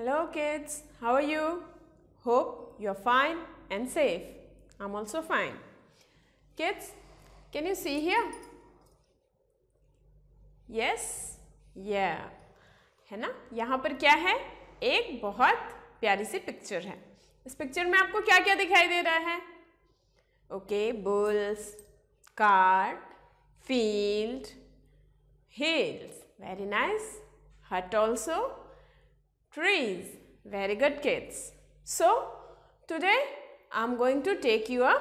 Hello kids, how are you? Hope you are fine and safe. I'm also fine. Kids, can you see here? Yes, yeah. है ना यहाँ पर क्या है एक बहुत प्यारी सी पिक्चर है इस पिक्चर में आपको क्या क्या दिखाई दे रहा है okay bulls cart field hills very nice hut also trees. Very good kids. So today I'm going to take you a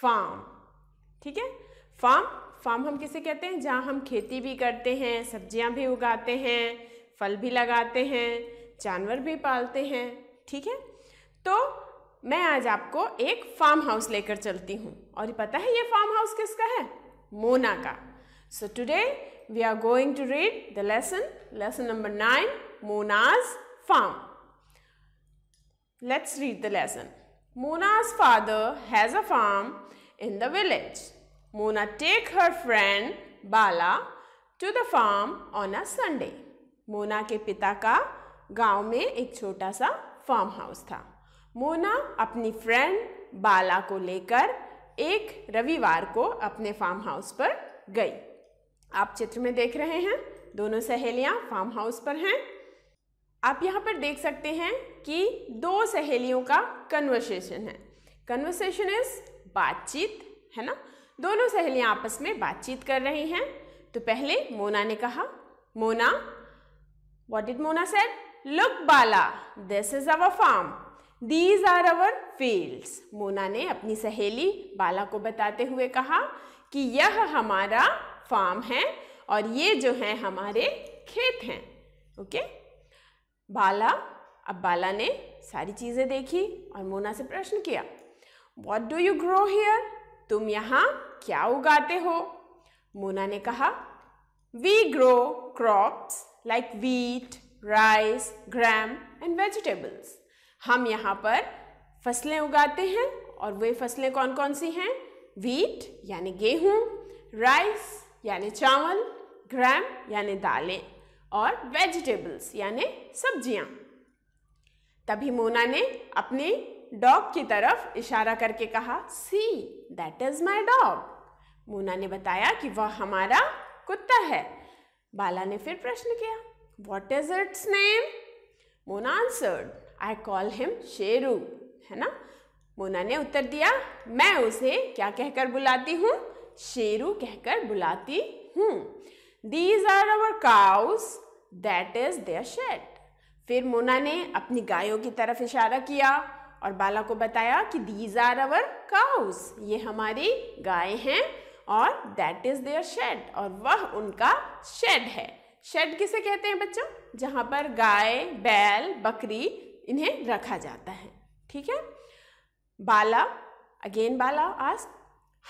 farm. ठीक है farm फार्म हम किसे कहते हैं जहाँ हम खेती भी करते हैं सब्जियाँ भी उगाते हैं फल भी लगाते हैं जानवर भी पालते हैं ठीक है तो मैं आज आपको एक फार्म हाउस लेकर चलती हूँ और पता है ये फार्म हाउस किसका है मोना का so today we are going to read the lesson lesson number nine Mona's farm. Let's read the lesson. Mona's father has a farm in the village. Mona take her friend Bala to the farm on a Sunday Mona के पिता का गांव में एक छोटा सा farm house था मोना अपनी फ्रेंड बाला को लेकर एक रविवार को अपने फार्म हाउस पर गई आप चित्र में देख रहे हैं दोनों सहेलियां फार्म हाउस पर हैं आप यहाँ पर देख सकते हैं कि दो सहेलियों का कन्वर्सेशन है कन्वर्सेशन इज बातचीत है ना दोनों सहेलियाँ आपस में बातचीत कर रही हैं तो पहले मोना ने कहा Mona what it Mona said look Bala this is our farm these are our fields Mona ने अपनी सहेली बाला को बताते हुए कहा कि यह हमारा फार्म है और ये जो है हमारे खेत हैं ओके okay? बाला अब बाला ने सारी चीज़ें देखी और मोना से प्रश्न किया what do you grow here तुम यहाँ क्या उगाते हो मोना ने कहा we grow crops like wheat rice gram and vegetables हम यहाँ पर फसलें उगाते हैं और वे फसलें कौन कौन सी हैं वीट यानी गेहूँ राइस यानी चावल ग्राम यानी दालें और वेजिटेबल्स यानी सब्जियां तभी मोना ने अपने डॉग की तरफ इशारा करके कहा see that is my dog Mona ने बताया कि वह हमारा कुत्ता है बाला ने फिर प्रश्न किया what is its name Mona answered I call him Sheru है ना मोना ने उत्तर दिया मैं उसे क्या कहकर बुलाती हूँ शेरू कहकर बुलाती हूँ these are our cows that is their shed फिर मोना ने अपनी गायों की तरफ इशारा किया और बाला को बताया कि दीज आर अवर काउस ये हमारी गाय हैं और दैट इज देयर शेड और वह उनका शेड है शेड किसे कहते हैं बच्चों जहाँ पर गाय बैल बकरी इन्हें रखा जाता है ठीक है Bala again Bala ask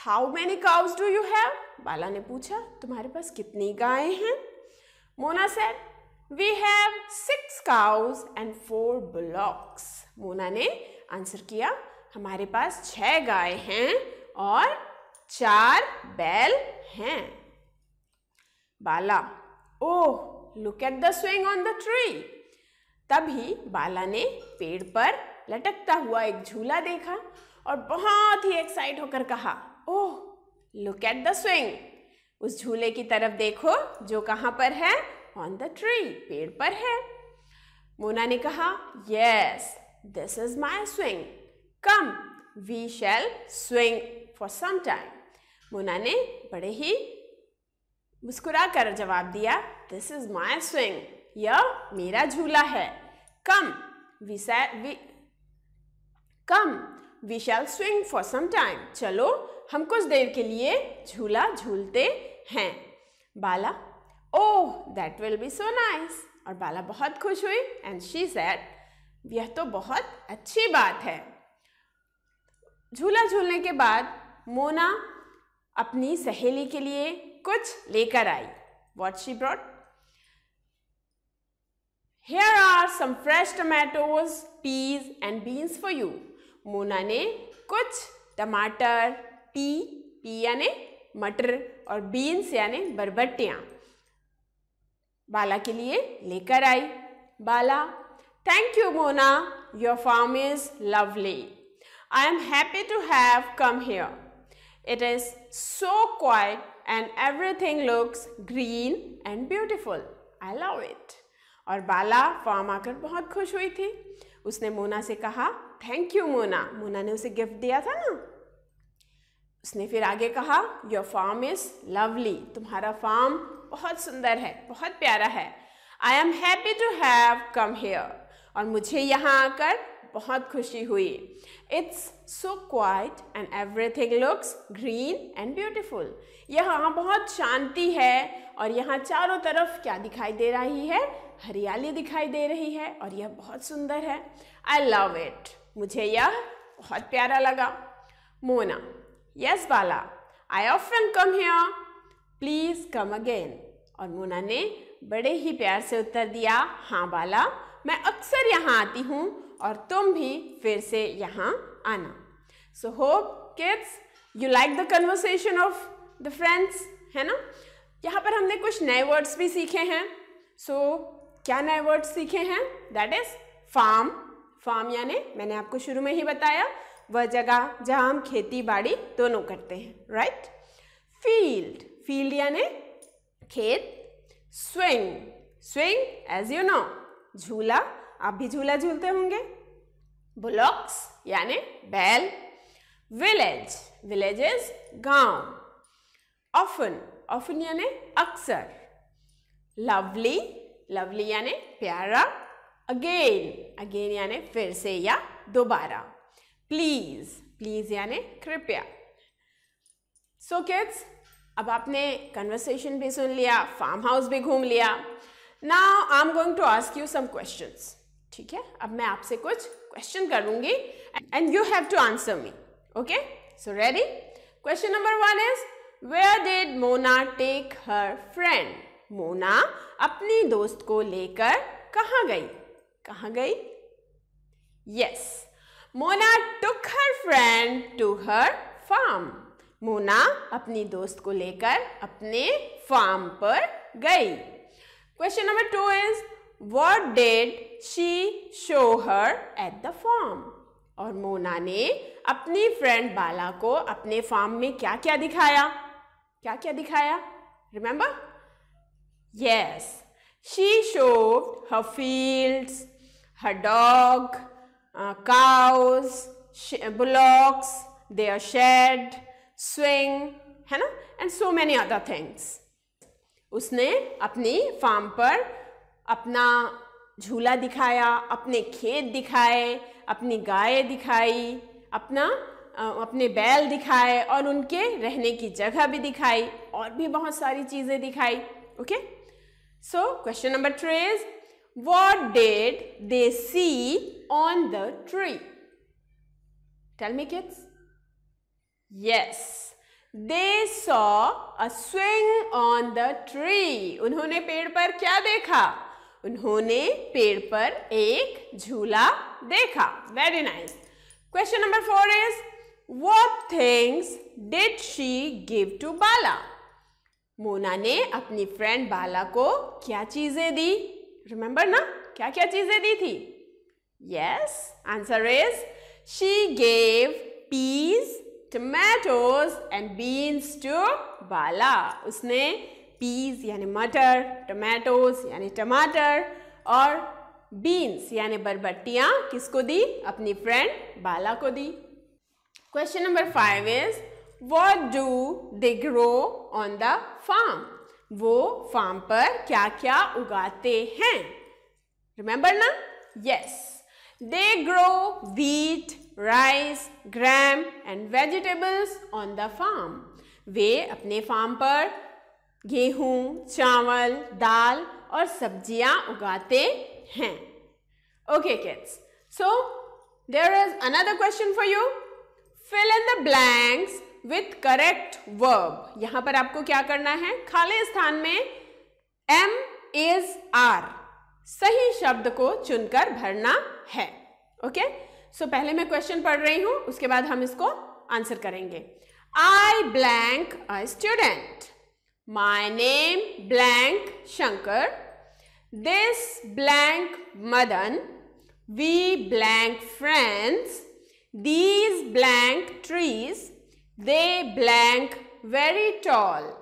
how many cows do you have Bala ने पूछा तुम्हारे पास कितनी गाय हैं Mona said we have six cows and four bullocks Mona ने आंसर किया हमारे पास छः गाय हैं और चार बैल हैं Bala oh look at the swing on the tree तभी बाला ने पेड़ पर लटकता हुआ एक झूला देखा और बहुत ही एक्साइट होकर कहा oh look at the swing उस झूले की तरफ देखो जो कहाँ पर है ऑन द ट्री पेड़ पर है मोना ने कहा yes this is my swing come we shall swing for some time Mona ने बड़े ही मुस्कुरा कर जवाब दिया दिस इज माई स्विंग यह मेरा झूला है come we come we shall swing for some time चलो हम कुछ देर के लिए झूला झूलते हैं Bala oh that will be so nice और बाला बहुत खुश हुई एंड शी सेड यह तो बहुत अच्छी बात है झूला झूलने के बाद मोना अपनी सहेली के लिए कुछ लेकर आई what she brought here are some fresh tomatoes peas and beans for you Mona ने कुछ टमाटर पी पी यानी मटर और बीन्स यानी बरबट्टियाँ बाला के लिए लेकर आई Bala thank you Mona your farm is lovely I am happy to have come here it is so quiet and everything looks green and beautiful I love it और बाला फार्म आकर बहुत खुश हुई थी उसने मोना से कहा थैंक यू मोना मोना ने उसे गिफ्ट दिया था ना उसने फिर आगे कहा योर फार्म इज़ लवली तुम्हारा फार्म बहुत सुंदर है बहुत प्यारा है I am happy to have come here और मुझे यहाँ आकर बहुत खुशी हुई it's so quiet and everything looks green and beautiful यहाँ बहुत शांति है और यहाँ चारों तरफ क्या दिखाई दे रही है हरियाली दिखाई दे रही है और यह बहुत सुंदर है आई लव इट मुझे यह बहुत प्यारा लगा Mona Yes, Bala. I often come here. Please come again और मोना ने बड़े ही प्यार से उत्तर दिया हाँ बाला मैं अक्सर यहाँ आती हूँ और तुम भी फिर से यहाँ आना so hope kids you like the conversation of the friends है ना यहाँ पर हमने कुछ नए वर्ड्स भी सीखे हैं सो so, क्या नए वर्ड्स सीखे हैं दैट इज़ फार्म फार्म यानी मैंने आपको शुरू में ही बताया वह जगह जहाँ हम खेती बाड़ी दोनों करते हैं राइट फील्ड फील्ड यानी खेत swing swing as you know झूला आप भी झूला झूलते होंगे ब्लॉक्स यानी बैल विलेज विलेजेस गांव ऑफन ऑफन यानी अक्सर लवली लवली यानी प्यारा अगेन अगेन यानी फिर से या दोबारा प्लीज प्लीज यानी कृपया सो किड्स अब आपने कन्वर्सेशन भी सुन लिया फार्म हाउस भी घूम लिया now I am going to ask you some question ठीक है अब मैं आपसे कुछ क्वेश्चन करूंगी and you have to answer me okay so ready question number one is where did Mona take her friend Mona अपनी दोस्त को लेकर कहाँ गई कहाँ गई yes yes. Mona took her friend to her farm Mona अपनी दोस्त को लेकर अपने फार्म पर गई question number two is what did she show her at the farm और मोना ने अपनी फ्रेंड बाला को अपने फार्म में क्या क्या दिखाया क्या क्या दिखाया remember yes she showed her fields her dog cows bullocks they are shed swing है ना and so many other things उसने अपनी फार्म पर अपना झूला दिखाया अपने खेत दिखाए अपनी गाय दिखाई अपना अपने बैल दिखाए और उनके रहने की जगह भी दिखाई और भी बहुत सारी चीज़ें दिखाई okay so question number three is what did they see on the tree. Tell me kids. Yes. They saw a swing on the tree. उन्होंने पेड़ पर क्या देखा उन्होंने पेड़ पर एक झूला देखा very nice question number four is what things did she give to Bala Mona ने अपनी फ्रेंड बाला को क्या चीजें दी रिमेंबर ना क्या क्या चीजें दी थी Yes, answer is she gave peas, tomatoes and beans to Bala. उसने peas यानी मटर, tomatoes यानी टमाटर और beans यानी बरबट्टियाँ किसको दी अपनी फ्रेंड बाला को the question number five is what do they grow on the farm वो फार्म पर क्या क्या उगाते हैं रिमेंबर ना yes yes. They grow wheat, rice, gram and vegetables on the farm. ve apne farm par gehun chawal dal aur sabziyan ugate hain Okay kids, so there is another question for you. Fill in the blanks with correct verb. यहाँ पर आपको क्या करना है खाली स्थान में M is, are सही शब्द को चुनकर भरना है ओके सो पहले मैं क्वेश्चन पढ़ रही हूं उसके बाद हम इसको आंसर करेंगे I blank a student my name blank Shankar this blank Madan we blank friends these blank trees they blank very tall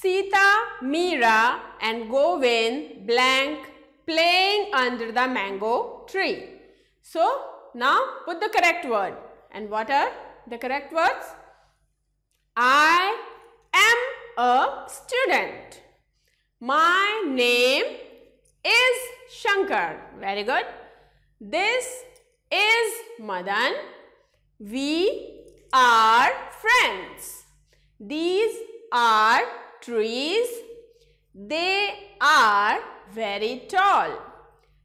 Sita Meera and Govind blank playing under the mango tree. So now put the correct word. And what are the correct words? I am a student. My name is Shankar. Very good. This is Madan. We are friends. These are trees. They are very tall.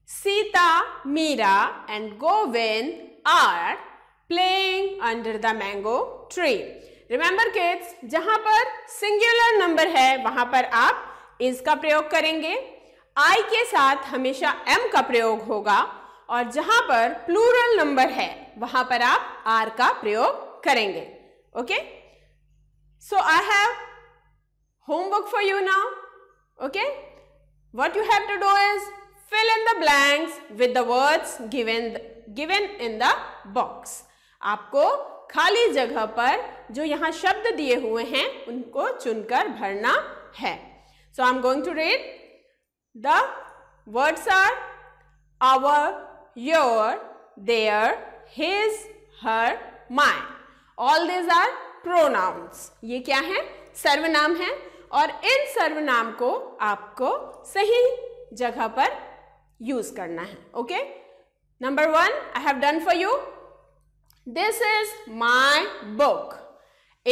Sita, Meera and Govind are playing under the mango tree. Remember kids जहां पर singular number है वहां पर आप इसका प्रयोग करेंगे आई के साथ हमेशा एम का प्रयोग होगा और जहां पर प्लूरल नंबर है वहां पर आप आर का प्रयोग करेंगे okay so I have homework for you now okay What you have to do is fill in the blanks with the words given given in the box. आपको खाली जगह पर जो यहाँ शब्द दिए हुए हैं उनको चुनकर भरना है so I am going to read the words are our your their his her my all these are pronouns ये क्या है सर्वनाम है और इन सर्वनाम को आपको सही जगह पर यूज करना है okay number one I have done for you this is my book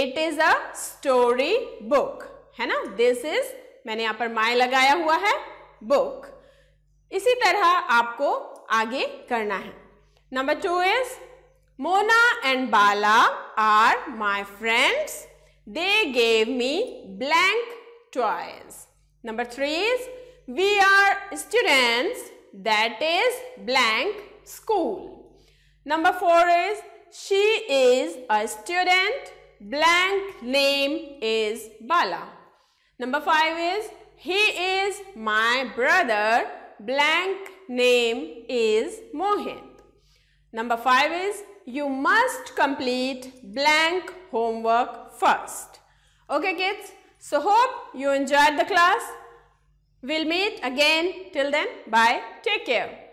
it is a story book है ना दिस इज मैंने यहां पर माई लगाया हुआ है बुक इसी तरह आपको आगे करना है number two is Mona and Bala are my friends They gave me blank toys. Number three is we are students that is blank school. Number four is she is a student blank name is Bala. Number five is he is my brother blank name is Mohit. Number five is you must complete blank homework first. Okay kids, so hope you enjoyed the class. We'll meet again till then. Bye. Take care.